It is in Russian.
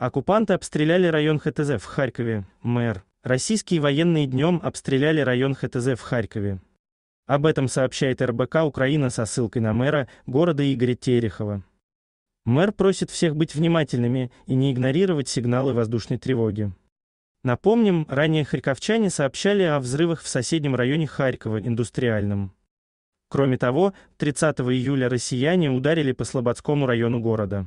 Оккупанты обстреляли район ХТЗ в Харькове, мэр. Российские военные днем обстреляли район ХТЗ в Харькове. Об этом сообщает РБК Украина со ссылкой на мэра города Игоря Терехова. Мэр просит всех быть внимательными и не игнорировать сигналы воздушной тревоги. Напомним, ранее харьковчане сообщали о взрывах в соседнем районе Харькова, индустриальном. Кроме того, 30 июля россияне ударили по Слободскому району города.